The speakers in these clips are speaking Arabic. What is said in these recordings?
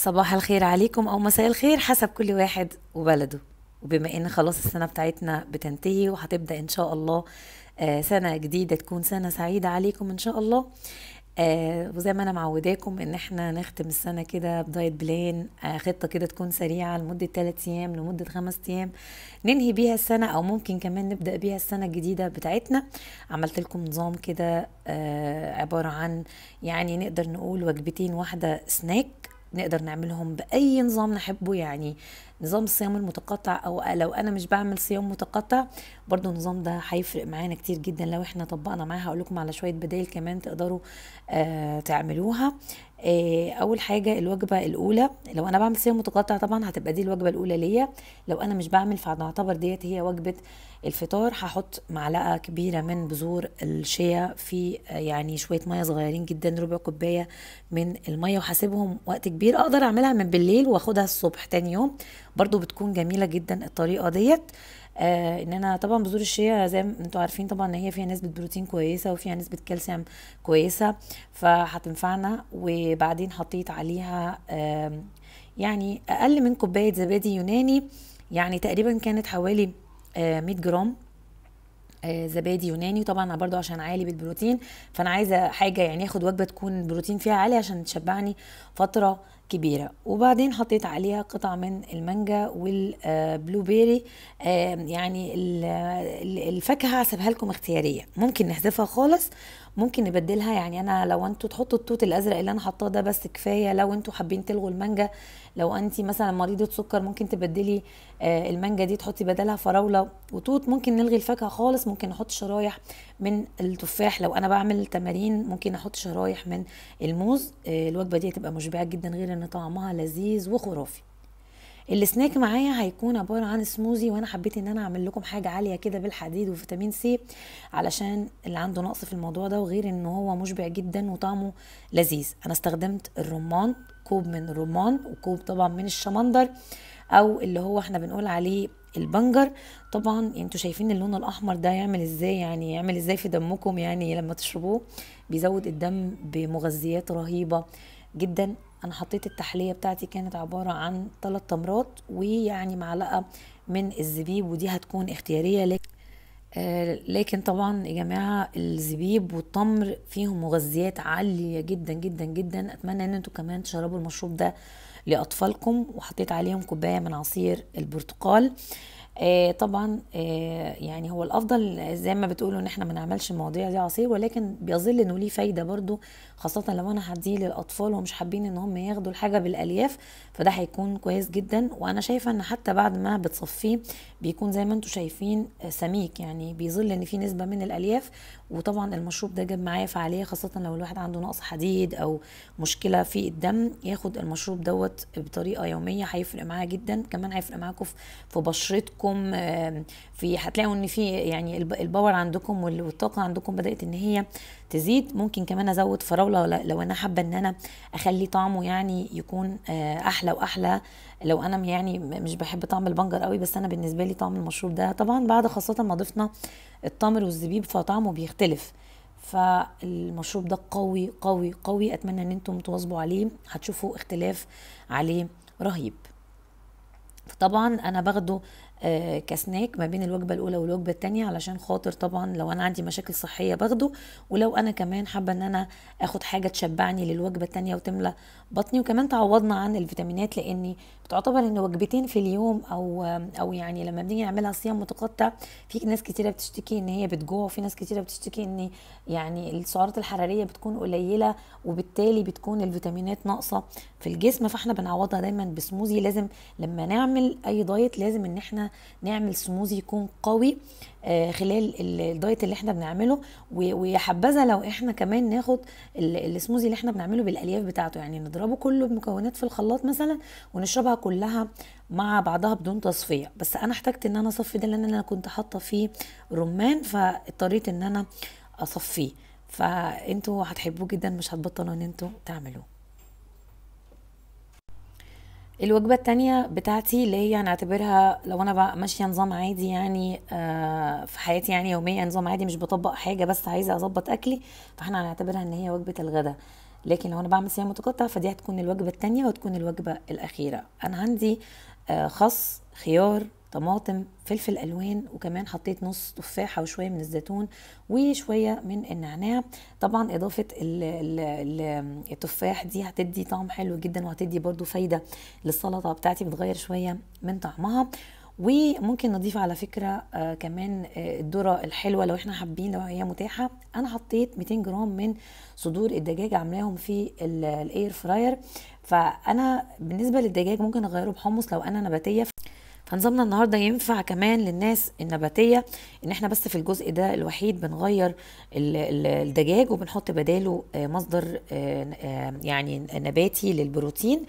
صباح الخير عليكم او مساء الخير حسب كل واحد وبلده وبما ان خلاص السنه بتاعتنا بتنتهي وهتبدا ان شاء الله آه، سنه جديده تكون سنه سعيده عليكم ان شاء الله آه، وزي ما انا معوداكم ان احنا نختم السنه كده بدايت بلان آه، خطه كده تكون سريعه لمده 3 ايام لمده 5 ايام ننهي بيها السنه او ممكن كمان نبدا بيها السنه الجديده بتاعتنا عملت لكم نظام كده عباره عن يعني نقدر نقول وجبتين واحده سناك نقدر نعملهم باي نظام نحبه يعني نظام الصيام المتقطع او لو انا مش بعمل صيام متقطع برضو النظام ده هيفرق معانا كتير جدا لو احنا طبقنا معاه هقول لكم على شويه بدايل كمان تقدروا آه تعملوها آه، اول حاجه الوجبه الاولى لو انا بعمل صيام متقطع طبعا هتبقى دي الوجبه الاولى ليا لو انا مش بعمل فهنعتبر ديت هي وجبه الفطار هحط معلقه كبيره من بذور الشيا في آه، يعني شويه ميه صغيرين جدا ربع كوبايه من الميه وهسيبهم وقت كبير اقدر اعملها من بالليل واخدها الصبح تاني يوم برضو بتكون جميله جدا الطريقه ديت آه ان انا طبعا بذور الشيا زي ما انتوا عارفين طبعا ان هي فيها نسبه بروتين كويسه وفيها نسبه كالسيوم كويسه فهتنفعنا وبعدين حطيت عليها آه يعني اقل من كوبايه زبادي يوناني يعني تقريبا كانت حوالي آه 100 جرام آه، زبادي يوناني وطبعا برضو عشان عالي بالبروتين فانا عايزه حاجه يعني اخد وجبه تكون بروتين فيها عالي عشان تشبعني فتره كبيرة وبعدين حطيت عليها قطع من المانجا والبلو بيري آه، يعني الفاكهة هسيبها لكم اختيارية ممكن نحذفها خالص ممكن نبدلها يعني انا لو انتوا تحطوا التوت الازرق اللي انا حطاه ده بس كفايه لو انتوا حابين تلغوا المانجا لو انت مثلا مريضه سكر ممكن تبدلي آه، المانجا دي تحطي بدلها فراوله وتوت ممكن نلغي الفاكهه خالص ممكن نحط شرايح من التفاح لو انا بعمل تمارين ممكن احط شرايح من الموز آه، الوجبه دي هتبقى مشبعه جدا غير ان طعمها لذيذ وخرافي السناك معايا هيكون عباره عن سموزي وانا حبيت ان انا اعمل لكم حاجه عاليه كده بالحديد وفيتامين سي علشان اللي عنده نقص في الموضوع ده وغير ان هو مشبع جدا وطعمه لذيذ انا استخدمت الرمان كوب من الرمان وكوب طبعا من الشمندر او اللي هو احنا بنقول عليه البنجر طبعا انتوا شايفين اللون الاحمر ده يعمل ازاي يعني يعمل ازاي في دمكم يعني لما تشربوه بيزود الدم بمغذيات رهيبه جدا انا حطيت التحليه بتاعتي كانت عباره عن ثلاث تمرات ويعني معلقه من الزبيب ودي هتكون اختياريه لك آه، لكن طبعا يا جماعه الزبيب والتمر فيهم مغذيات عاليه جدا جدا جدا اتمنى ان انتوا كمان تشربوا المشروب ده لاطفالكم وحطيت عليهم كوبايه من عصير البرتقال آه آه، طبعا آه، يعني هو الافضل زي ما بتقولوا ان احنا ما نعملش المواضيع دي عصير ولكن بيظل انه ليه فايده برضو خاصه لو انا هديه للاطفال ومش حابين ان هم ياخدوا الحاجه بالالياف فده هيكون كويس جدا وانا شايفه ان حتى بعد ما بتصفيه بيكون زي ما انتم شايفين سميك يعني بيظل ان في نسبه من الالياف وطبعا المشروب ده جاب معايا فعاليه خاصه لو الواحد عنده نقص حديد او مشكله في الدم ياخد المشروب دوت بطريقه يوميه هيفرق معاه جدا كمان هيفرق معاكم في بشرتكم عندكم في هتلاقوا ان في يعني الباور عندكم والطاقه عندكم بدات ان هي تزيد ممكن كمان ازود فراوله لو انا حابه ان انا اخلي طعمه يعني يكون آه، احلى واحلى لو انا يعني مش بحب طعم البنجر قوي بس انا بالنسبه لي طعم المشروب ده طبعا بعد خاصه ما ضفنا التمر والزبيب فطعمه بيختلف فالمشروب ده قوي قوي قوي اتمنى ان انتم تواظبوا عليه هتشوفوا اختلاف عليه رهيب فطبعا انا باخده آه، كسناك ما بين الوجبه الاولى والوجبه الثانيه علشان خاطر طبعا لو انا عندي مشاكل صحيه باخده ولو انا كمان حابه ان انا اخد حاجه تشبعني للوجبه الثانيه وتملى بطني وكمان تعوضنا عن الفيتامينات لاني تعتبر ان وجبتين في اليوم او او يعني لما بنيجي نعملها صيام متقطع في ناس كتيره بتشتكي ان هي بتجوع وفي ناس كتيره بتشتكي ان يعني السعرات الحراريه بتكون قليله وبالتالي بتكون الفيتامينات ناقصه في الجسم فاحنا بنعوضها دايما بسموزي لازم لما نعمل اي دايت لازم ان احنا نعمل سموزي يكون قوي آه، خلال الدايت اللي احنا بنعمله ويا حبذا لو احنا كمان ناخد السموزي اللي احنا بنعمله بالالياف بتاعته يعني نضربه كله بمكونات في الخلاط مثلا ونشربها كلها مع بعضها بدون تصفيه بس انا احتجت ان انا اصفي ده لان انا كنت حاطه فيه رمان فاضطريت ان انا اصفيه فانتوا هتحبوه جدا مش هتبطلوا ان انتوا تعملوه الوجبة التانية بتاعتي اللي هي هنعتبرها لو أنا بقى ماشية نظام عادي يعني آه، في حياتي يعني يومية نظام عادي مش بطبق حاجة بس عايزة أظبط أكلي فاحنا هنعتبرها إن هي وجبة الغداء لكن لو أنا بعمل صيام متقطع فدي هتكون الوجبة التانية وتكون الوجبة الأخيرة أنا عندي خص آه، خس خيار طماطم فلفل الوان وكمان حطيت نص تفاحه وشويه من الزيتون وشويه من النعناع طبعا اضافه الـ الـ الـ التفاح دي هتدي طعم حلو جدا وهتدي برضو فايده للسلطه بتاعتي بتغير شويه من طعمها وممكن نضيف على فكره آه كمان آه الذره الحلوه لو احنا حابين لو هي متاحه انا حطيت 200 جرام من صدور الدجاج عاملاهم في الاير فراير فانا بالنسبه للدجاج ممكن اغيره بحمص لو انا نباتيه فنظامنا النهارده ينفع كمان للناس النباتيه ان احنا بس في الجزء ده الوحيد بنغير الدجاج وبنحط بداله آه، مصدر آه، آه، يعني نباتي للبروتين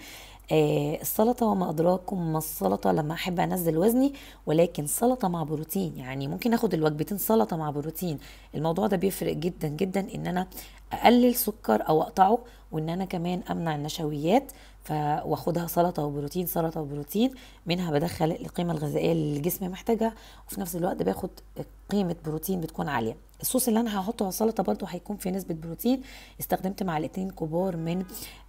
السلطه وما ادراكم ما السلطه لما احب انزل وزني ولكن سلطه مع بروتين يعني ممكن اخد الوجبتين سلطه مع بروتين الموضوع ده بيفرق جدا جدا ان انا اقلل سكر او اقطعه وان انا كمان امنع النشويات واخدها سلطه وبروتين سلطه وبروتين منها بدخل القيمه الغذائيه اللي الجسم محتاجها وفي نفس الوقت باخد قيمه بروتين بتكون عاليه الصوص اللي انا هحطه على السلطه برده هيكون فيه نسبه بروتين استخدمت معلقتين كبار من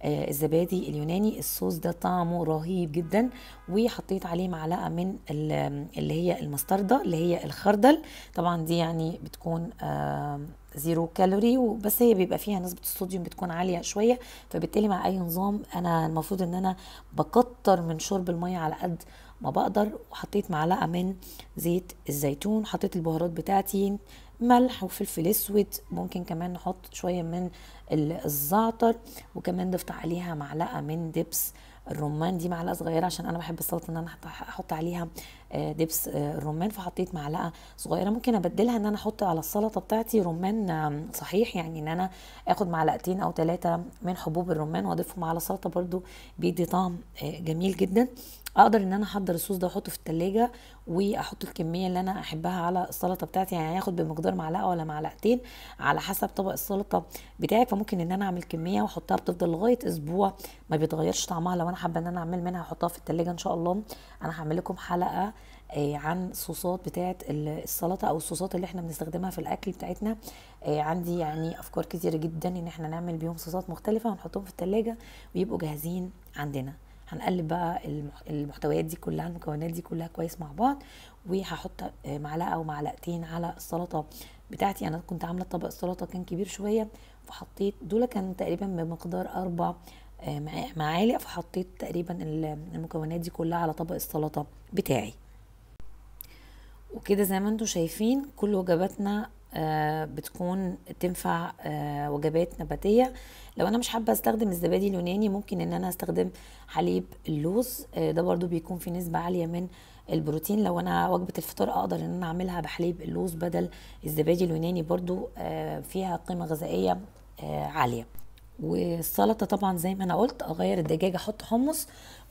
آه الزبادي اليوناني الصوص ده طعمه رهيب جدا وحطيت عليه معلقه من اللي هي المستردة اللي هي الخردل طبعا دي يعني بتكون آه زيرو كالوري وبس هي بيبقى فيها نسبه الصوديوم بتكون عاليه شويه فبالتالي مع اي نظام انا المفروض ان انا بكتر من شرب الميه على قد ما بقدر وحطيت معلقه من زيت الزيتون حطيت البهارات بتاعتي ملح وفلفل اسود ممكن كمان نحط شويه من الزعتر وكمان ضفت عليها معلقه من دبس الرمان دي معلقه صغيره عشان انا بحب السلطه ان انا احط عليها آه، دبس آه، الرمان فحطيت معلقه صغيره ممكن ابدلها ان انا احط على السلطه بتاعتي رمان صحيح يعني ان انا اخد معلقتين او ثلاثه من حبوب الرمان واضيفهم على السلطه برده بيدي طعم آه، جميل جدا اقدر ان انا احضر الصوص ده واحطه في التلاجة واحط الكميه اللي انا احبها على السلطه بتاعتي يعني هاخد بمقدار معلقه ولا معلقتين على حسب طبق السلطه بتاعك فممكن ان انا اعمل كميه واحطها بتفضل لغايه اسبوع ما بيتغيرش طعمها لو انا حابه ان انا اعمل منها احطها في التلاجة ان شاء الله انا هعمل لكم حلقه آه، عن صوصات بتاعه السلطه او الصوصات اللي احنا بنستخدمها في الاكل بتاعتنا آه، عندي يعني افكار كتيره جدا ان احنا نعمل بيهم صوصات مختلفه ونحطهم في التلاجة ويبقوا جاهزين عندنا هنقلب بقى المحتويات دي كلها المكونات دي كلها كويس مع بعض وهحط آه، معلقه او معلقتين على السلطه بتاعتي انا كنت عامله طبق السلطه كان كبير شويه فحطيت دول كان تقريبا بمقدار اربع آه، معالق فحطيت تقريبا المكونات دي كلها على طبق السلطه بتاعي وكده زي ما انتم شايفين كل وجباتنا آه، بتكون تنفع آه، وجبات نباتيه لو انا مش حابه استخدم الزبادي اليوناني ممكن ان انا استخدم حليب اللوز آه، ده برضو بيكون في نسبه عاليه من البروتين لو انا وجبه الفطار اقدر ان انا اعملها بحليب اللوز بدل الزبادي اليوناني برضو فيها قيمه غذائيه عاليه والسلطه طبعا زي ما انا قلت اغير الدجاج احط حمص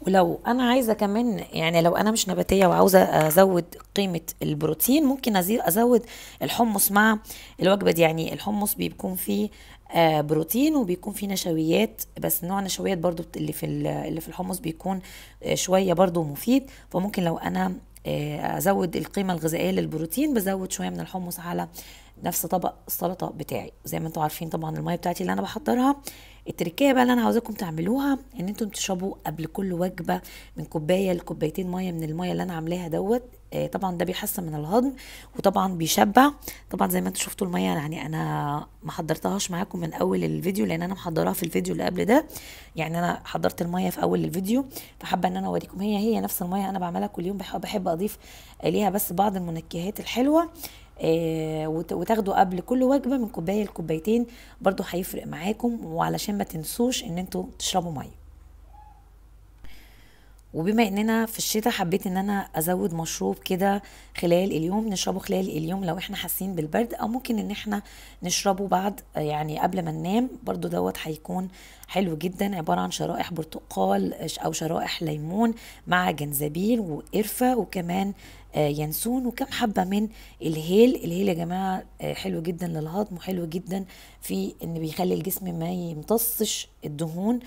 ولو انا عايزه كمان يعني لو انا مش نباتيه وعاوزه ازود قيمه البروتين ممكن ازود الحمص مع الوجبه دي يعني الحمص بيكون فيه آه، بروتين وبيكون فيه نشويات بس نوع النشويات برضو اللي في اللي في الحمص بيكون آه، شويه برضو مفيد فممكن لو انا آه، ازود القيمه الغذائيه للبروتين بزود شويه من الحمص على نفس طبق السلطه بتاعي زي ما انتم عارفين طبعا الميه بتاعتي اللي انا بحضرها التركية بقى اللي انا عاوزاكم تعملوها ان انتم تشربوا قبل كل وجبه من كوبايه لكوبايتين ميه من الميه اللي انا عاملاها دوت آه، طبعا ده بيحسن من الهضم وطبعا بيشبع طبعا زي ما انتم شفتوا الميه يعني انا ما حضرتهاش معاكم من اول الفيديو لان انا محضراها في الفيديو اللي قبل ده يعني انا حضرت الميه في اول الفيديو فحابه ان انا اوريكم هي هي نفس الميه انا بعملها كل يوم بحب اضيف ليها بس بعض المنكهات الحلوه آه، وتاخدوا قبل كل وجبه من كوبايه لكوبايتين برضو هيفرق معاكم وعلشان ما تنسوش ان انتوا تشربوا ميه وبما اننا في الشتاء حبيت ان انا ازود مشروب كده خلال اليوم نشربه خلال اليوم لو احنا حاسين بالبرد او ممكن ان احنا نشربه بعد يعني قبل ما ننام برضو دوت هيكون حلو جدا عباره عن شرائح برتقال او شرائح ليمون مع جنزبيل وقرفه وكمان آه، ينسون وكم حبه من الهيل الهيل يا جماعه آه، حلو جدا للهضم وحلو جدا في ان بيخلي الجسم ما يمتصش الدهون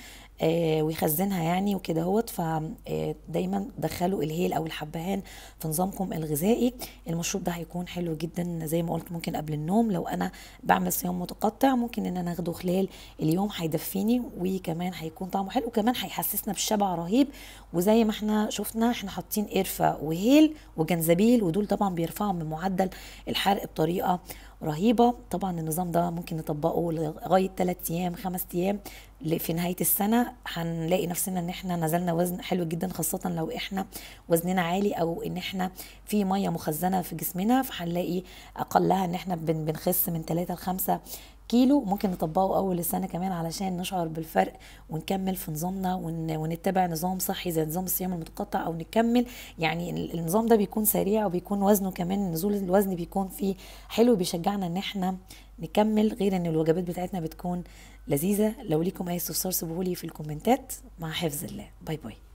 آه، ويخزنها يعني وكده هوت فدايما آه، دخلوا الهيل او الحبهان في نظامكم الغذائي المشروب ده هيكون حلو جدا زي ما قلت ممكن قبل النوم لو انا بعمل صيام متقطع ممكن ان انا اخده خلال اليوم هيدفيني وكمان هيكون طعمه حلو وكمان هيحسسنا بالشبع رهيب وزي ما احنا شفنا احنا حاطين قرفه وهيل وجنزبيل ودول طبعا بيرفعوا من معدل الحرق بطريقه رهيبه طبعا النظام ده ممكن نطبقه لغايه 3 ايام 5 ايام في نهايه السنه هنلاقي نفسنا ان احنا نزلنا وزن حلو جدا خاصه لو احنا وزننا عالي او ان احنا في ميه مخزنه في جسمنا فهنلاقي اقلها ان احنا بنخس من 3 ل 5 كيلو ممكن نطبقه اول السنه كمان علشان نشعر بالفرق ونكمل في نظامنا ون... ونتبع نظام صحي زي نظام الصيام المتقطع او نكمل يعني النظام ده بيكون سريع وبيكون وزنه كمان نزول الوزن بيكون فيه حلو بيشجعنا ان احنا نكمل غير ان الوجبات بتاعتنا بتكون لذيذه لو ليكم اي استفسار سيبوهولي في الكومنتات مع حفظ الله باي باي